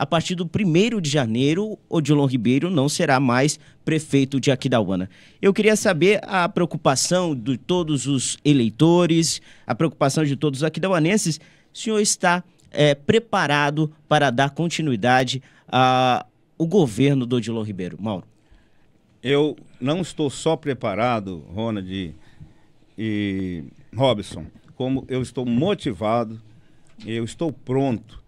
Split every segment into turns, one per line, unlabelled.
a partir do 1 de janeiro, Odilon Ribeiro não será mais prefeito de Aquidauana. Eu queria saber a preocupação de todos os eleitores, a preocupação de todos os aquidauanenses, o senhor está é, preparado para dar continuidade ao governo do Odilon Ribeiro? Mauro. Eu
não estou só preparado, Ronald e Robson, como eu estou motivado, eu estou pronto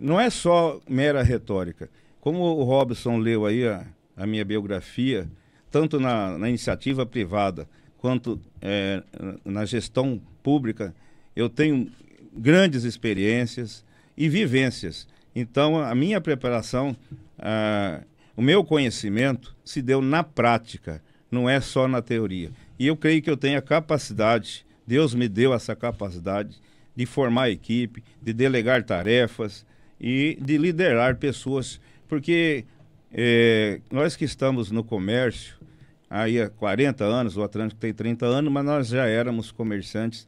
não é só mera retórica. Como o Robson leu aí a, a minha biografia, tanto na, na iniciativa privada quanto é, na gestão pública, eu tenho grandes experiências e vivências. Então, a minha preparação, ah, o meu conhecimento se deu na prática, não é só na teoria. E eu creio que eu tenho a capacidade, Deus me deu essa capacidade de formar equipe, de delegar tarefas, e de liderar pessoas, porque é, nós que estamos no comércio aí há 40 anos, o Atlântico tem 30 anos, mas nós já éramos comerciantes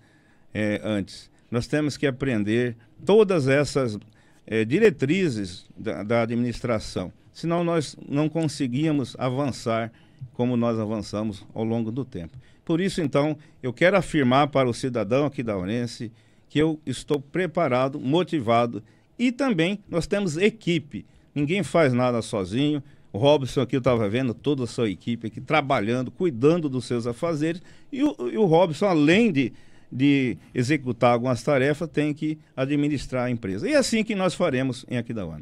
é, antes. Nós temos que aprender todas essas é, diretrizes da, da administração, senão nós não conseguíamos avançar como nós avançamos ao longo do tempo. Por isso, então, eu quero afirmar para o cidadão aqui da Orense que eu estou preparado, motivado e também nós temos equipe. Ninguém faz nada sozinho. O Robson aqui eu estava vendo toda a sua equipe aqui trabalhando, cuidando dos seus afazeres. E o, e o Robson, além de, de executar algumas tarefas, tem que administrar a empresa. E é assim que nós faremos em Aquidauana.